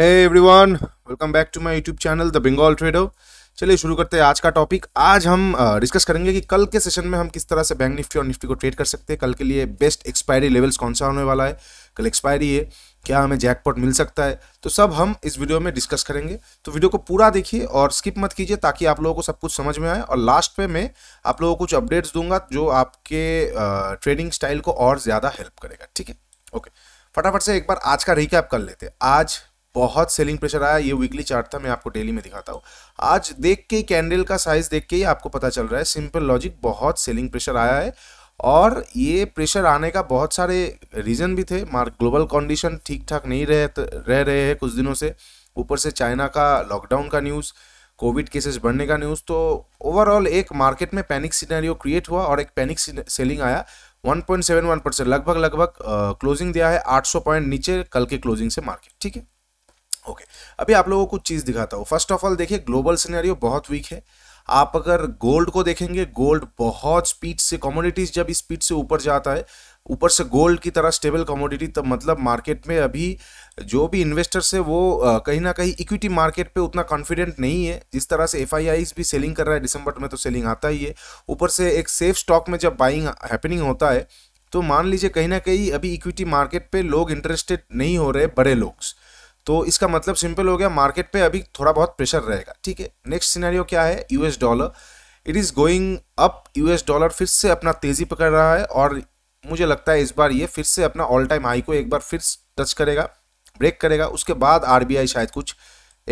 every everyone welcome back to my YouTube channel the Bengal trader चलिए शुरू करते हैं आज का टॉपिक आज हम डिस्कस करेंगे कि कल के सेशन में हम किस तरह से बैंक निफ्टी और निफ्टी को ट्रेड कर सकते हैं कल के लिए बेस्ट एक्सपायरी लेवल्स कौन सा होने वाला है कल एक्सपायरी है क्या हमें जैकपॉट मिल सकता है तो सब हम इस वीडियो में डिस्कस करेंगे तो वीडियो को पूरा देखिए और स्किप मत कीजिए ताकि आप लोगों को सब कुछ समझ में आए और लास्ट में मैं आप लोगों को कुछ अपडेट्स दूंगा जो आपके ट्रेडिंग स्टाइल को और ज़्यादा हेल्प करेगा ठीक है ओके फटाफट से एक बार आज का रिकैप कर लेते हैं आज बहुत सेलिंग प्रेशर आया ये वीकली चार्ट था मैं आपको डेली में दिखाता हूँ आज देख के कैंडल का साइज देख के ही आपको पता चल रहा है सिंपल लॉजिक बहुत सेलिंग प्रेशर आया है और ये प्रेशर आने का बहुत सारे रीज़न भी थे मार्क ग्लोबल कंडीशन ठीक ठाक नहीं रह रह रहे हैं कुछ दिनों से ऊपर से चाइना का लॉकडाउन का न्यूज़ कोविड केसेस बढ़ने का न्यूज़ तो ओवरऑल एक मार्केट में पैनिक सिनेरियो क्रिएट हुआ और एक पैनिक सेलिंग आया 1.71 परसेंट लगभग लगभग क्लोजिंग दिया है 800 पॉइंट नीचे कल के क्लोजिंग से मार्केट ठीक है ओके अभी आप लोगों को कुछ चीज़ दिखाता हूँ फर्स्ट ऑफ ऑल देखिए ग्लोबल सिनेरियो बहुत वीक है आप अगर गोल्ड को देखेंगे गोल्ड बहुत स्पीड से कॉमोडिटीज जब स्पीड से ऊपर जाता है ऊपर से गोल्ड की तरह स्टेबल कमोडिटी तब मतलब मार्केट में अभी जो भी इन्वेस्टर्स है वो कहीं ना कहीं इक्विटी मार्केट पे उतना कॉन्फिडेंट नहीं है जिस तरह से एफ भी सेलिंग कर रहा है दिसंबर में तो सेलिंग आता ही है ऊपर से एक सेफ स्टॉक में जब बाइंग हैपनिंग होता है तो मान लीजिए कहीं ना कहीं अभी इक्विटी मार्केट पे लोग इंटरेस्टेड नहीं हो रहे बड़े लोग तो इसका मतलब सिंपल हो गया मार्केट पे अभी थोड़ा बहुत प्रेशर रहेगा ठीक है नेक्स्ट सिनेरियो क्या है US dollar it is going up US dollar फिर से अपना तेज़ी पकड़ रहा है और मुझे लगता है इस बार ये फिर से अपना ऑल टाइम हाई को एक बार फिर टच करेगा ब्रेक करेगा उसके बाद आरबीआई शायद कुछ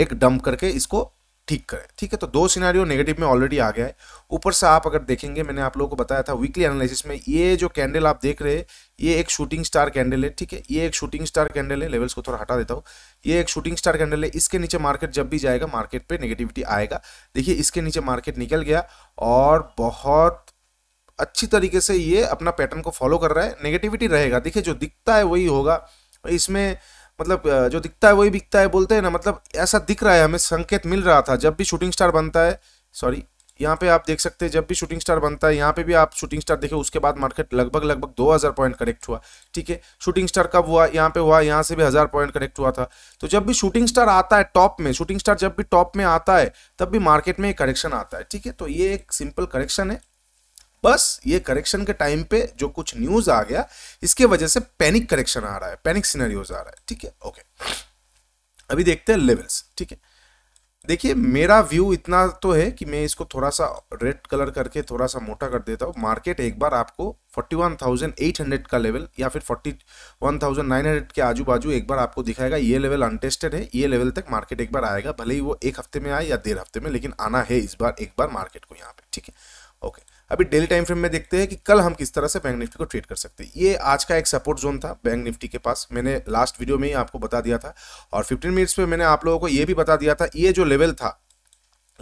एक डंप करके इसको ठीक करें ठीक है तो दो सिनारियो नेगेटिव में ऑलरेडी आ गया है ऊपर से आप अगर देखेंगे मैंने आप लोगों को बताया था वीकली एनालिसिस में ये जो कैंडल आप देख रहे हैं ये एक शूटिंग स्टार कैंडल है ठीक है ये एक शूटिंग स्टार कैंडल है लेवल्स को थोड़ा हटा देता हूँ ये एक शूटिंग स्टार कैंडल है इसके नीचे मार्केट जब भी जाएगा मार्केट पर नेगेटिविटी आएगा देखिए इसके नीचे मार्केट निकल गया और बहुत अच्छी तरीके से ये अपना पैटर्न को फॉलो कर रहा है नेगेटिविटी रहेगा देखिए जो दिखता है वही होगा इसमें मतलब जो दिखता है वही बिकता है बोलते हैं ना मतलब ऐसा दिख रहा है हमें संकेत मिल रहा था जब भी शूटिंग स्टार बनता है सॉरी यहाँ पे आप देख सकते हैं जब भी शूटिंग स्टार बनता है यहाँ पे भी आप शूटिंग स्टार देखे उसके बाद मार्केट लगभग लगभग 2000 पॉइंट कनेक्ट हुआ ठीक है शूटिंग स्टार कब हुआ यहाँ पे हुआ यहाँ से भी हज़ार पॉइंट कनेक्ट हुआ था तो जब भी शूटिंग स्टार आता है टॉप में शूटिंग स्टार जब भी टॉप में आता है तब भी मार्केट में करेक्शन आता है ठीक है तो ये एक सिंपल करेक्शन है बस ये करेक्शन के टाइम पे जो कुछ न्यूज आ गया इसके वजह से पैनिक करेक्शन आ रहा है पैनिक सिनेरियोज आ रहा है ठीक है ओके अभी देखते हैं लेवल्स ठीक है देखिए मेरा व्यू इतना तो है कि मैं इसको थोड़ा सा रेड कलर करके थोड़ा सा मोटा कर देता हूँ मार्केट एक बार आपको 41,800 का लेवल या फिर 41,900 के आजू बाजू एक बार आपको दिखाएगा ये लेवल अनटेस्टेड है ये लेवल तक मार्केट एक बार आएगा भले ही वो एक हफ्ते में आए या डेढ़ हफ्ते में लेकिन आना है इस बार एक बार मार्केट को यहाँ पे ठीक है ओके अभी डेली टाइम फ्रेम में देखते हैं कि कल हम किस तरह से बैंक निफ्टी को ट्रेड कर सकते हैं ये आज का एक सपोर्ट जोन था बैंक निफ्टी के पास मैंने लास्ट वीडियो में ही आपको बता दिया था और 15 मिनट्स पे मैंने आप लोगों को ये भी बता दिया था ये जो लेवल था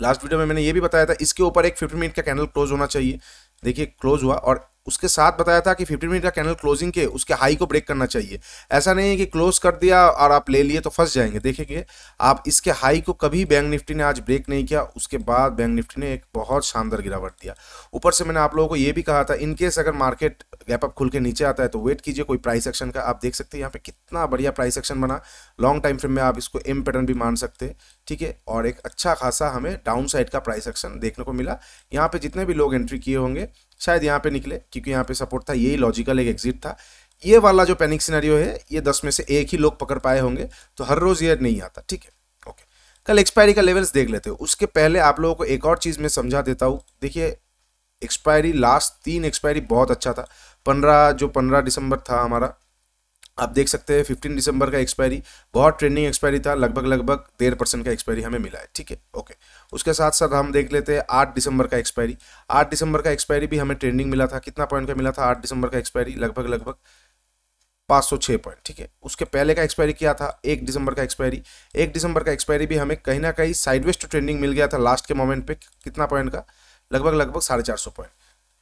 लास्ट वीडियो में मैंने ये भी बताया था इसके ऊपर एक फिफ्टीन मिनट का कैंडल क्लोज होना चाहिए देखिए क्लोज हुआ और उसके साथ बताया था कि 15 मिनट का कैनल क्लोजिंग के उसके हाई को ब्रेक करना चाहिए ऐसा नहीं है कि क्लोज कर दिया और आप ले लिए तो फंस जाएंगे देखेंगे आप इसके हाई को कभी बैंक निफ्टी ने आज ब्रेक नहीं किया उसके बाद बैंक निफ्टी ने एक बहुत शानदार गिरावट दिया ऊपर से मैंने आप लोगों को ये भी कहा था इनकेस अगर मार्केट गैपअप खुल के नीचे आता है तो वेट कीजिए कोई प्राइस एक्शन का आप देख सकते हैं यहाँ पे कितना बढ़िया प्राइस एक्शन बना लॉन्ग टाइम फ्रेम में आप इसको एम पैटर्न भी मान सकते हैं ठीक है और एक अच्छा खासा हमें डाउन साइड का प्राइस एक्शन देखने को मिला यहाँ पे जितने भी लोग एंट्री किए होंगे शायद यहाँ पे निकले क्योंकि यहाँ पे सपोर्ट था यही लॉजिकल एक एग्जिट था ये वाला जो पैनिक सिनेरियो है ये दस में से एक ही लोग पकड़ पाए होंगे तो हर रोज ये नहीं आता ठीक है ओके कल एक्सपायरी का लेवल्स देख लेते हो उसके पहले आप लोगों को एक और चीज़ मैं समझा देता हूँ देखिए एक्सपायरी लास्ट तीन एक्सपायरी बहुत अच्छा था पंद्रह जो पंद्रह दिसंबर था हमारा आप देख सकते हैं फिफ्टीन दिसंबर का एक्सपायरी बहुत ट्रेंडिंग एक्सपायरी था लगभग लगभग डेढ़ परसेंट का एक्सपायरी हमें मिला है ठीक है ओके उसके साथ साथ हम देख लेते हैं आठ दिसंबर का एक्सपायरी आठ दिसंबर का एक्सपायरी भी हमें ट्रेंडिंग मिला था कितना पॉइंट का मिला था आठ दिसंबर का एक्सपायरी लगभग लगभग पाँच सौ छः पॉइंट ठीक है उसके पहले का एक्सपायरी क्या था एक दिसंबर का एक्सपायरी एक दिसंबर का एक्सपायरी भी हमें कहीं ना कहीं साइडवेस्ट टू ट्रेंडिंग मिल गया था लास्ट के मोमेंट पर कितना पॉइंट का लगभग लगभग साढ़े चार सौ पॉइंट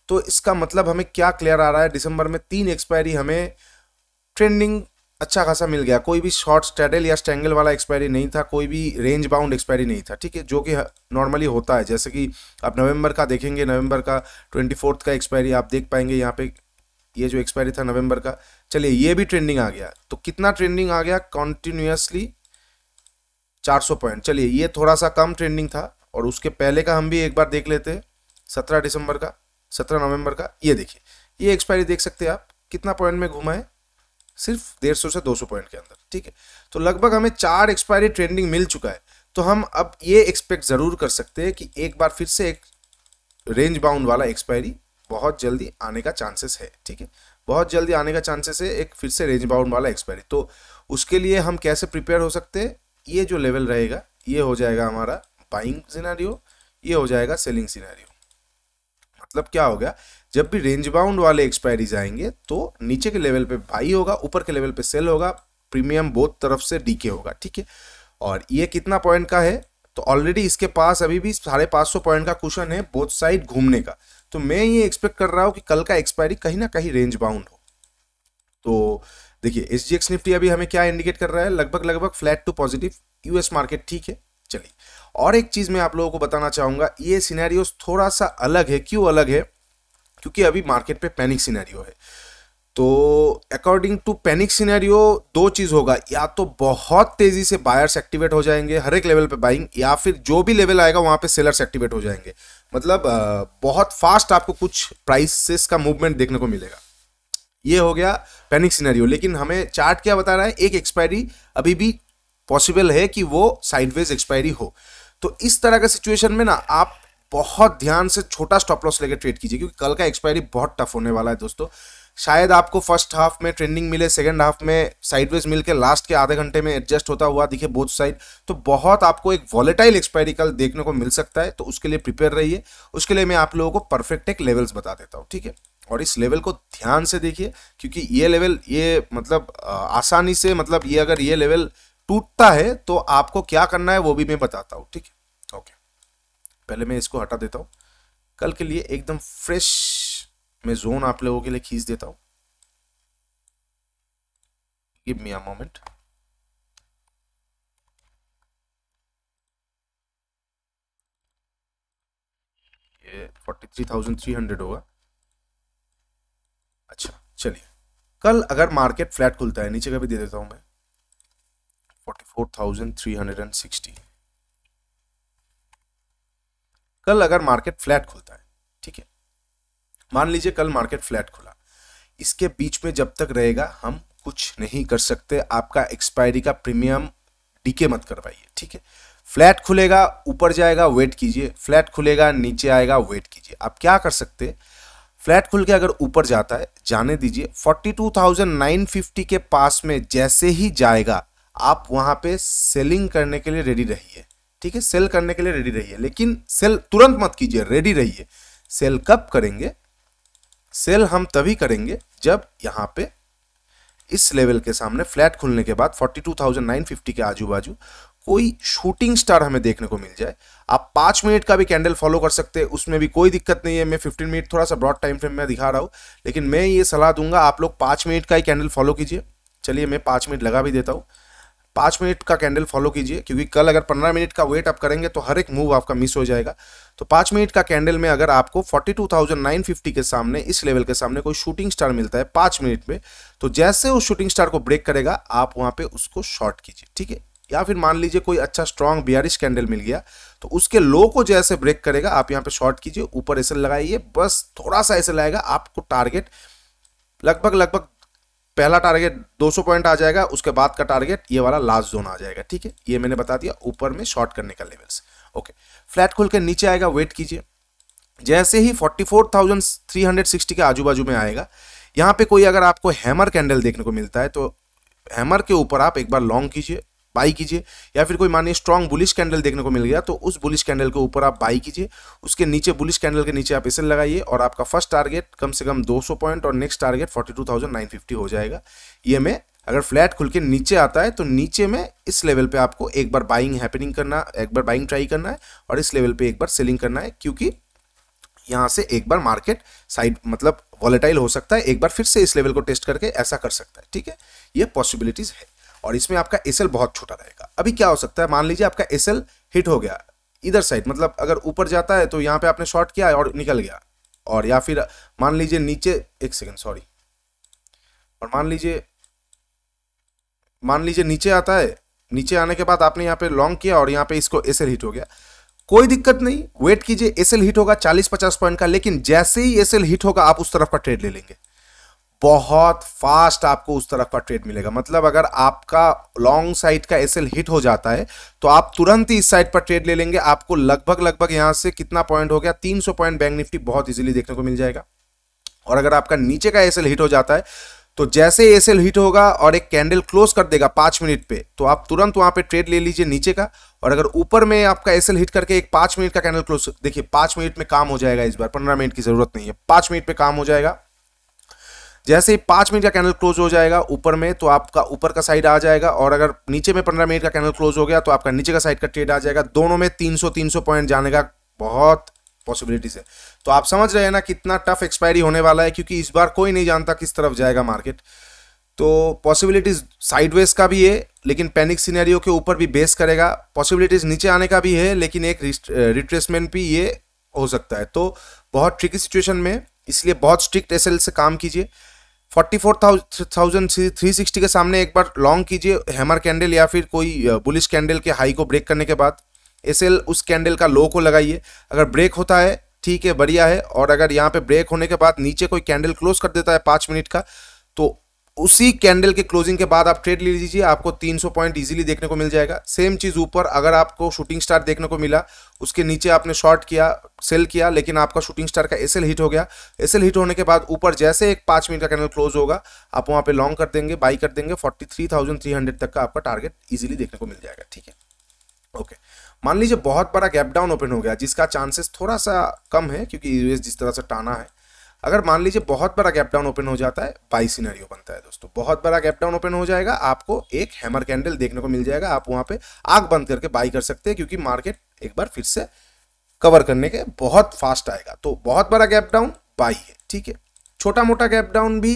तो इसका मतलब हमें क्या क्लियर आ रहा है दिसंबर में तीन एक्सपायरी हमें ट्रेंडिंग अच्छा खासा मिल गया कोई भी शॉर्ट स्टेडल या स्टैंगल वाला एक्सपायरी नहीं था कोई भी रेंज बाउंड एक्सपायरी नहीं था ठीक है जो कि नॉर्मली होता है जैसे कि आप नवंबर का देखेंगे नवंबर का ट्वेंटी फोर्थ का एक्सपायरी आप देख पाएंगे यहाँ पे ये जो एक्सपायरी था नवंबर का चलिए ये भी ट्रेंडिंग आ गया तो कितना ट्रेंडिंग आ गया कॉन्टिन्यूसली चार पॉइंट चलिए ये थोड़ा सा कम ट्रेंडिंग था और उसके पहले का हम भी एक बार देख लेते हैं सत्रह दिसंबर का सत्रह नवम्बर का ये देखिए ये एक्सपायरी देख सकते हैं आप कितना पॉइंट में घुमा है सिर्फ डेढ़ से दो पॉइंट के अंदर ठीक है तो लगभग हमें चार एक्सपायरी ट्रेंडिंग मिल चुका है तो हम अब ये एक्सपेक्ट ज़रूर कर सकते हैं कि एक बार फिर से एक रेंज बाउंड वाला एक्सपायरी बहुत जल्दी आने का चांसेस है ठीक है बहुत जल्दी आने का चांसेस है एक फिर से रेंज बाउंड वाला एक्सपायरी तो उसके लिए हम कैसे प्रिपेयर हो सकते हैं ये जो लेवल रहेगा ये हो जाएगा हमारा बाइंग सिनारियो ये हो जाएगा सेलिंग सिनारियो मतलब क्या हो गया जब भी रेंज बाउंड वाले एक्सपायरीज आएंगे तो नीचे के लेवल पे बाई होगा ऊपर के लेवल पे सेल होगा प्रीमियम बोथ तरफ से डीके होगा ठीक है और ये कितना पॉइंट का है तो ऑलरेडी इसके पास अभी भी साढ़े पाँच सौ पॉइंट का क्वेश्चन है बोथ साइड घूमने का तो मैं ये एक्सपेक्ट कर रहा हूँ कि कल का एक्सपायरी कहीं ना कहीं रेंज बाउंड हो तो देखिए एस जी एक्स निफ्टी अभी हमें क्या इंडिकेट कर रहा है लगभग लगभग flat to positive US market ठीक है चलिए और एक चीज़ मैं आप लोगों को बताना चाहूँगा ये सीनारियोज थोड़ा सा अलग है क्यों अलग है क्योंकि अभी मार्केट पे पैनिक सिनेरियो है तो अकॉर्डिंग टू पैनिक सिनेरियो दो चीज़ होगा या तो बहुत तेज़ी से बायर्स एक्टिवेट हो जाएंगे हर एक लेवल पे बाइंग या फिर जो भी लेवल आएगा वहाँ पे सेलर्स एक्टिवेट हो जाएंगे मतलब बहुत फास्ट आपको कुछ प्राइसेस का मूवमेंट देखने को मिलेगा ये हो गया पैनिक सिनेरियो लेकिन हमें चार्ट क्या बता रहा है एक एक्सपायरी अभी भी पॉसिबल है कि वो साइडवेज एक्सपायरी हो तो इस तरह का सिचुएशन में ना आप बहुत ध्यान से छोटा स्टॉप लॉस लेकर ट्रेड कीजिए क्योंकि कल का एक्सपायरी बहुत टफ होने वाला है दोस्तों शायद आपको फर्स्ट हाफ में ट्रेंडिंग मिले सेकंड हाफ में साइडवेज मिल के लास्ट के आधे घंटे में एडजस्ट होता हुआ दिखे बोथ साइड तो बहुत आपको एक वॉलेटाइल एक्सपायरी कल देखने को मिल सकता है तो उसके लिए प्रिपेयर रहिए उसके लिए मैं आप लोगों को परफेक्ट एक लेवल्स बता देता हूँ ठीक है और इस लेवल को ध्यान से देखिए क्योंकि ये लेवल ये मतलब आसानी से मतलब ये अगर ये लेवल टूटता है तो आपको क्या करना है वो भी मैं बताता हूँ ठीक है पहले मैं इसको हटा देता हूँ कल के लिए एकदम फ्रेश मैं जोन आप लोगों के लिए खींच देता हूँ गिव मी अ मोमेंट ये forty three thousand three hundred होगा अच्छा चलिए कल अगर मार्केट फ्लैट खुलता है नीचे का भी दे देता हूँ मैं forty four thousand three hundred and sixty कल अगर मार्केट फ्लैट खुलता है ठीक है मान लीजिए कल मार्केट फ्लैट खुला इसके बीच में जब तक रहेगा हम कुछ नहीं कर सकते आपका एक्सपायरी का प्रीमियम डीके मत करवाइए ठीक है फ्लैट खुलेगा ऊपर जाएगा वेट कीजिए फ्लैट खुलेगा नीचे आएगा वेट कीजिए आप क्या कर सकते फ्लैट खुल के अगर ऊपर जाता है जाने दीजिए 42,950 के पास में जैसे ही जाएगा आप वहां पे सेलिंग करने के लिए रेडी रहिए ठीक है सेल करने के लिए रेडी रहिए लेकिन सेल तुरंत मत कीजिए रेडी रहिए सेल कब करेंगे सेल हम तभी करेंगे जब यहाँ पे इस लेवल के सामने फ्लैट खुलने के बाद 42,950 के आजू बाजू कोई शूटिंग स्टार हमें देखने को मिल जाए आप पाँच मिनट का भी कैंडल फॉलो कर सकते हैं उसमें भी कोई दिक्कत नहीं है मैं फिफ्टीन मिनट थोड़ा सा ब्रॉड टाइम फ्रेम में दिखा रहा हूँ लेकिन मैं ये सलाह दूंगा आप लोग पाँच मिनट का ही कैंडल फॉलो कीजिए चलिए मैं पाँच मिनट लगा भी देता हूँ पाँच मिनट का कैंडल फॉलो कीजिए क्योंकि कल अगर पंद्रह मिनट का वेट आप करेंगे तो हर एक मूव आपका मिस हो जाएगा तो पाँच मिनट का कैंडल में अगर आपको 42,950 के सामने इस लेवल के सामने कोई शूटिंग स्टार मिलता है पाँच मिनट में तो जैसे उस शूटिंग स्टार को ब्रेक करेगा आप वहाँ पर उसको शॉर्ट कीजिए ठीक है या फिर मान लीजिए कोई अच्छा स्ट्रॉन्ग बियारिश कैंडल मिल गया तो उसके लो को जैसे ब्रेक करेगा आप यहाँ पे शॉर्ट कीजिए ऊपर ऐसे लगाइए बस थोड़ा सा ऐसे लगाएगा आपको टारगेट लगभग लगभग पहला टारगेट 200 पॉइंट आ जाएगा उसके बाद का टारगेट ये वाला लास्ट जोन आ जाएगा ठीक है ये मैंने बता दिया ऊपर में शॉर्ट करने का लेवल्स ओके फ्लैट खोल के नीचे आएगा वेट कीजिए जैसे ही 44,360 के आजू बाजू में आएगा यहाँ पे कोई अगर आपको हैमर कैंडल देखने को मिलता है तो हैमर के ऊपर आप एक बार लॉन्ग कीजिए बाई कीजिए या फिर कोई मानिए स्ट्रॉन्ग बुलिश कैंडल देखने को मिल गया तो उस बुलिश कैंडल के ऊपर आप बाई कीजिए उसके नीचे बुलिश कैंडल के नीचे आप इसे लगाइए और आपका फर्स्ट टारगेट कम से कम 200 पॉइंट और नेक्स्ट टारगेट 42,950 हो जाएगा ये में अगर फ्लैट खुल के नीचे आता है तो नीचे में इस लेवल पे आपको एक बार बाइंग हैपनिंग करना एक बार बाइंग ट्राई करना है और इस लेवल पे एक बार सेलिंग करना है क्योंकि यहाँ से एक बार मार्केट साइड मतलब वॉलेटाइल हो सकता है एक बार फिर से इस लेवल को टेस्ट करके ऐसा कर सकता है ठीक है ये पॉसिबिलिटीज़ है और इसमें आपका एस बहुत छोटा रहेगा अभी क्या हो सकता है मान लीजिए आपका एस हिट हो गया इधर साइड मतलब अगर ऊपर जाता है तो यहाँ पे आपने शॉर्ट किया और निकल गया और या फिर मान लीजिए नीचे एक सेकेंड सॉरी और मान लीजिए मान लीजिए नीचे आता है नीचे आने के बाद आपने यहाँ पे लॉन्ग किया और यहाँ पे इसको एस हिट हो गया कोई दिक्कत नहीं वेट कीजिए एस हिट होगा 40-50 पॉइंट का लेकिन जैसे ही एस हिट होगा आप उस तरफ का ट्रेड ले लेंगे बहुत फास्ट आपको उस तरफ का ट्रेड मिलेगा मतलब अगर आपका लॉन्ग साइड का एसएल हिट हो जाता है तो आप तुरंत ही इस साइड पर ट्रेड ले लेंगे आपको लगभग लगभग यहां से कितना पॉइंट हो गया 300 पॉइंट बैंक निफ्टी बहुत इजीली देखने को मिल जाएगा और अगर आपका नीचे का एसएल हिट हो जाता है तो जैसे एस एल हिट होगा और एक कैंडल क्लोज कर देगा पांच मिनट पे तो आप तुरंत वहां पे ट्रेड ले लीजिए नीचे का और अगर ऊपर में आपका एस एल हिट करके एक पांच मिनट का कैंडल क्लोज देखिए पांच मिनट में काम हो जाएगा इस बार पंद्रह मिनट की जरूरत नहीं है पांच मिनट पे काम हो जाएगा जैसे ही पाँच मिनट का कैनल क्लोज हो जाएगा ऊपर में तो आपका ऊपर का साइड आ जाएगा और अगर नीचे में पंद्रह मिनट का कैनल क्लोज हो गया तो आपका नीचे का साइड का ट्रेड आ जाएगा दोनों में तीन सौ तीन सौ पॉइंट जाने का बहुत पॉसिबिलिटीज है तो आप समझ रहे हैं ना कितना टफ एक्सपायरी होने वाला है क्योंकि इस बार कोई नहीं जानता किस तरफ जाएगा मार्केट तो पॉसिबिलिटीज साइडवेज का भी है लेकिन पैनिक सीनेरियो के ऊपर भी बेस करेगा पॉसिबिलिटीज नीचे आने का भी है लेकिन एक रिट्रेसमेंट भी ये हो सकता है तो बहुत ट्रिकी सिचुएशन में इसलिए बहुत स्ट्रिक्ट एस से काम कीजिए forty four thousand three sixty के सामने एक बार लॉन्ग कीजिए हैमर कैंडल या फिर कोई बुलिश कैंडल के हाई को ब्रेक करने के बाद एस उस कैंडल का लो को लगाइए अगर ब्रेक होता है ठीक है बढ़िया है और अगर यहाँ पे ब्रेक होने के बाद नीचे कोई कैंडल क्लोज कर देता है पाँच मिनट का तो उसी कैंडल के क्लोजिंग के बाद आप ट्रेड ले लीजिए आपको 300 पॉइंट इजीली देखने को मिल जाएगा सेम चीज़ ऊपर अगर आपको शूटिंग स्टार देखने को मिला उसके नीचे आपने शॉर्ट किया सेल किया लेकिन आपका शूटिंग स्टार का एसएल हिट हो गया एसएल हिट होने के बाद ऊपर जैसे एक पाँच मिनट का कैंडल क्लोज होगा आप वहां पर लॉन्ग कर देंगे बाई कर देंगे फोर्टी तक का आपका टारगेट ईजिली देखने को मिल जाएगा ठीक है ओके मान लीजिए बहुत बड़ा गैप डाउन ओपन हो गया जिसका चांसेस थोड़ा सा कम है क्योंकि यूएस जिस तरह से टाना है अगर मान लीजिए बहुत बड़ा गैप डाउन ओपन हो जाता है बाई सीनरियो बनता है दोस्तों बहुत बड़ा गैप डाउन ओपन हो जाएगा आपको एक हैमर कैंडल देखने को मिल जाएगा आप वहां पे आग बंद करके बाई कर सकते हैं क्योंकि मार्केट एक बार फिर से कवर करने के बहुत फास्ट आएगा तो बहुत बड़ा गैप डाउन बाई है ठीक है छोटा मोटा गैप डाउन भी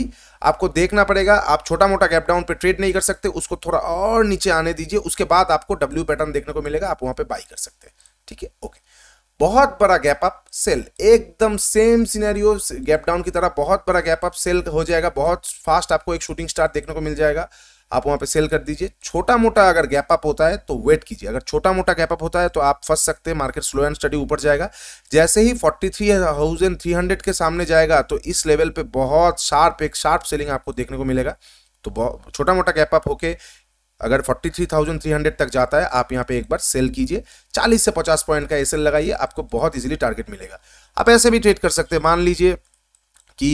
आपको देखना पड़ेगा आप छोटा मोटा गैप डाउन पे ट्रेड नहीं कर सकते उसको थोड़ा और नीचे आने दीजिए उसके बाद आपको डब्ल्यू पैटर्न देखने को मिलेगा आप वहां पे बाई कर सकते हैं ठीक है ओके बहुत बड़ा गैप अप सेल एकदम सेम सिनेरियो गैप डाउन की तरह बहुत बड़ा गैप अप सेल हो जाएगा बहुत फास्ट आपको एक शूटिंग स्टार देखने को मिल जाएगा आप वहां पे सेल कर दीजिए छोटा मोटा अगर गैप अप होता है तो वेट कीजिए अगर छोटा मोटा गैप अप होता है तो आप फंस सकते हैं मार्केट स्लो एंड स्टडी ऊपर जाएगा जैसे ही forty three thousand three hundred के सामने जाएगा तो इस लेवल पे बहुत शार्प एक शार्प सेलिंग आपको देखने को मिलेगा तो छोटा मोटा गैप अप होके अगर 43,300 तक जाता है आप यहाँ पे एक बार सेल कीजिए 40 से 50 पॉइंट का एसएल लगाइए आपको बहुत इजीली टारगेट मिलेगा आप ऐसे भी ट्रेड कर सकते हैं मान लीजिए कि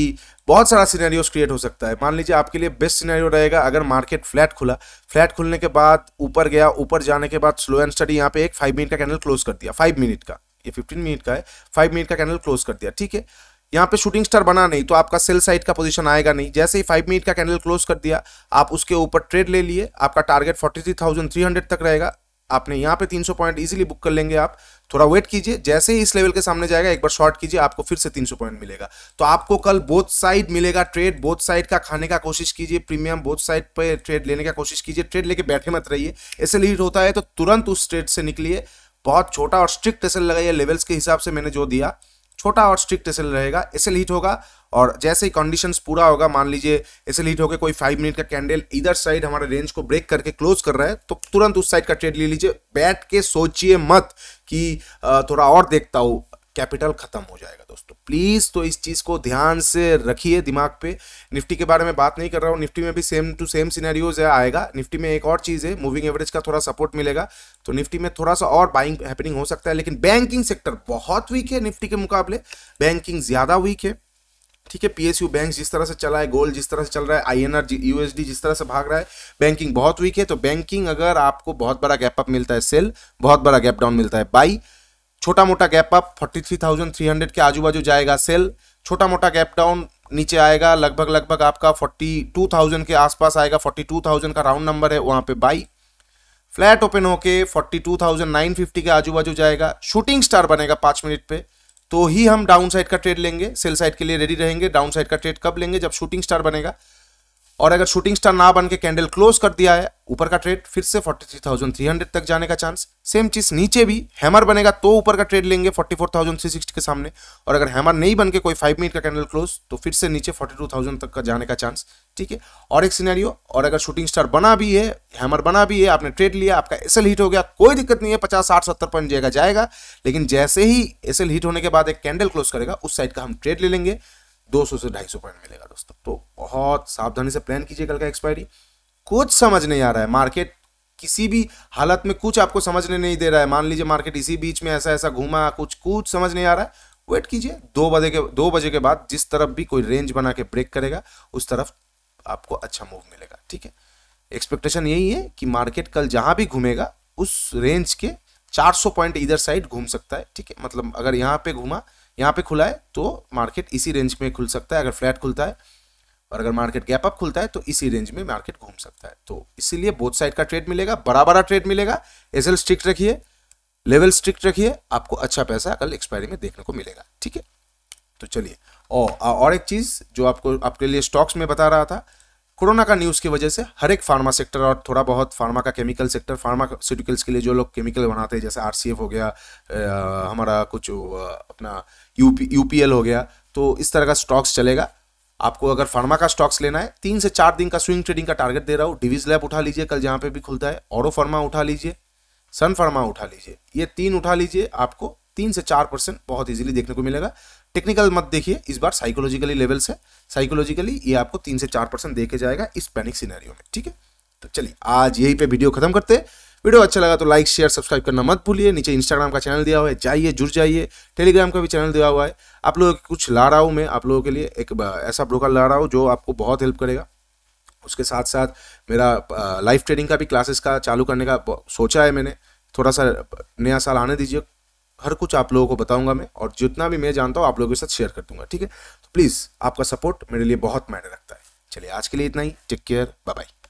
बहुत सारा सिनेरियोस क्रिएट हो सकता है मान लीजिए आपके लिए बेस्ट सिनेरियो रहेगा अगर मार्केट फ्लैट खुला फ्लैट खुलने के बाद ऊपर गया ऊपर जाने के बाद स्लो एंड स्टडी यहाँ पे एक फाइव मिनट का कैनल क्लोज कर दिया फाइव मिनट का ये फिफ्टीन मिनट का है फाइव मिनट का कैनल क्लोज कर दिया ठीक है यहाँ पे शूटिंग स्टार बना नहीं तो आपका सेल साइड का पोजीशन आएगा नहीं जैसे ही फाइव मिनट का कैंडल क्लोज कर दिया आप उसके ऊपर ट्रेड ले लिए आपका target forty three thousand three hundred तक रहेगा आपने यहाँ पे 300 पॉइंट इजीली बुक कर लेंगे आप थोड़ा वेट कीजिए जैसे ही इस लेवल के सामने जाएगा एक बार शॉर्ट कीजिए आपको फिर से सौ पॉइंट मिलेगा तो आपको कल बोथ साइड मिलेगा ट्रेड बोथ साइड का खाने का कोशिश कीजिए प्रीमियम बोथ साइड पर ट्रेड लेने का कोशिश कीजिए ट्रेड लेके बैठे मत रहिए ऐसे लीड होता है तो तुरंत उस ट्रेड से निकलिए बहुत छोटा और स्ट्रिक्ट एसल लगाइए लेवल्स के हिसाब से मैंने जो दिया छोटा और स्ट्रिक्ट एसएल रहेगा एसएल हीट होगा और जैसे ही कंडीशंस पूरा होगा मान लीजिए एसएल हीट होकर कोई फाइव मिनट का कैंडल इधर साइड हमारे रेंज को ब्रेक करके क्लोज कर रहा है तो तुरंत उस साइड का ट्रेड ले लीजिए बैठ के सोचिए मत कि थोड़ा और देखता हूँ कैपिटल खत्म हो जाएगा दोस्तों प्लीज तो इस चीज को ध्यान से रखिए दिमाग पे निफ्टी के बारे में बात नहीं कर रहा हूँ निफ्टी में भी सेम टू सेम सिनेरियोज आएगा निफ्टी में एक और चीज है मूविंग एवरेज का थोड़ा सपोर्ट मिलेगा तो निफ्टी में थोड़ा सा और बाइंग हैपनिंग हो सकता है लेकिन बैंकिंग सेक्टर बहुत वीक है निफ्टी के मुकाबले बैंकिंग ज्यादा वीक है ठीक है पीएसयू बैंक जिस तरह से चला है गोल्ड जिस तरह से चल रहा है आईएनआर यूएसडी जिस तरह से भाग रहा है बैंकिंग बहुत वीक है तो बैंकिंग अगर आपको बहुत बड़ा गैप अप मिलता है सेल बहुत बड़ा गैप डाउन मिलता है बाई छोटा मोटा गैप अप 43,300 के आजू बाजू जाएगा सेल छोटा मोटा गैप डाउन नीचे आएगा लगभग लगभग आपका 42,000 के आसपास आएगा 42,000 का राउंड नंबर है वहाँ पे बाई फ्लैट ओपन होके 42,950 के आजू बाजू जाएगा शूटिंग स्टार बनेगा पाँच मिनट पे तो ही हम डाउन साइड का ट्रेड लेंगे सेल साइड के लिए रेडी रहेंगे डाउन साइड का ट्रेड कब लेंगे जब शूटिंग स्टार बनेगा और अगर शूटिंग स्टार ना बन के कैंडल क्लोज कर दिया है ऊपर का ट्रेड फिर से 43,300 तक जाने का चांस सेम चीज नीचे भी हैमर बनेगा तो ऊपर का ट्रेड लेंगे 44,360 के सामने और अगर हैमर नहीं बन के कोई फाइव मिनट का कैंडल क्लोज तो फिर से नीचे 42,000 तक का जाने का चांस ठीक है और एक सिनेरियो और अगर शूटिंग स्टार बना भी है हैमर बना भी है आपने ट्रेड लिया आपका एस हिट हो गया कोई दिक्कत नहीं है पचास साठ सत्तर पॉइंट जाएगा जाएगा लेकिन जैसे ही एस हिट होने के बाद एक कैंडल क्लोज करेगा उस साइड का हम ट्रेड ले लेंगे 200 से 250 पॉइंट मिलेगा दोस्तों तो बहुत सावधानी से प्लान कीजिए कल का एक्सपायरी कुछ समझ नहीं आ रहा है मार्केट किसी भी हालत में कुछ आपको समझने नहीं दे रहा है मान लीजिए मार्केट इसी बीच में ऐसा ऐसा घूमा कुछ कुछ समझ नहीं आ रहा है वेट कीजिए दो बजे के दो बजे के बाद जिस तरफ भी कोई रेंज बना के ब्रेक करेगा उस तरफ आपको अच्छा मूव मिलेगा ठीक है एक्सपेक्टेशन यही है कि मार्केट कल जहां भी घूमेगा उस रेंज के 400 पॉइंट इधर साइड घूम सकता है ठीक है मतलब अगर यहाँ पे घूमा यहाँ पे खुला है तो मार्केट इसी रेंज में खुल सकता है अगर फ्लैट खुलता है और अगर मार्केट गैप अप खुलता है तो इसी रेंज में मार्केट घूम सकता है तो इसीलिए बोथ साइड का ट्रेड मिलेगा बड़ा बड़ा ट्रेड मिलेगा एजल स्ट्रिक्ट रखिए लेवल स्ट्रिक्ट रखिए आपको अच्छा पैसा कल एक्सपायरी में देखने को मिलेगा ठीक है तो चलिए और और एक चीज़ जो आपको आपके लिए स्टॉक्स में बता रहा था कोरोना का न्यूज़ की वजह से हर एक फार्मा सेक्टर और थोड़ा बहुत फार्मा का केमिकल सेक्टर फार्मास्यूटिकल्स के लिए जो लोग केमिकल बनाते हैं जैसे आर हो गया आ, हमारा कुछ अपना यू यूपीएल हो गया तो इस तरह का स्टॉक्स चलेगा आपको अगर फार्मा का स्टॉक्स लेना है तीन से चार दिन का स्विंग ट्रेडिंग का टारगेट दे रहा हूँ डिविज लैब उठा लीजिए कल जहाँ पे भी खुलता है और फार्मा उठा लीजिए सन फार्मा उठा लीजिए ये तीन उठा लीजिए आपको तीन से चार परसेंट बहुत इजीली देखने को मिलेगा टेक्निकल मत देखिए इस बार साइकोलॉजिकली लेवल से साइकोलॉजिकली ये आपको तीन से चार परसेंट देखे जाएगा इस पैनिक सिनेरियो में ठीक है तो चलिए आज यही पे वीडियो खत्म करते हैं वीडियो अच्छा लगा तो लाइक शेयर सब्सक्राइब करना मत भूलिए नीचे इंस्टाग्राम का चैनल दिया हुआ है जाइए जुड़ जाइए टेलीग्राम का भी चैनल दिया हुआ है आप लोगों के कुछ ला रहा हूँ मैं आप लोगों के लिए एक ऐसा ब्रोकर ला रहा हूँ जो आपको बहुत हेल्प करेगा उसके साथ साथ मेरा लाइफ ट्रेडिंग का भी क्लासेस का चालू करने का सोचा है मैंने थोड़ा सा नया साल आने दीजिए हर कुछ आप लोगों को बताऊंगा मैं और जितना भी मैं जानता हूँ आप लोगों के साथ शेयर कर दूंगा ठीक है तो प्लीज़ आपका सपोर्ट मेरे लिए बहुत मायने रखता है चलिए आज के लिए इतना ही टेक केयर बाय बाय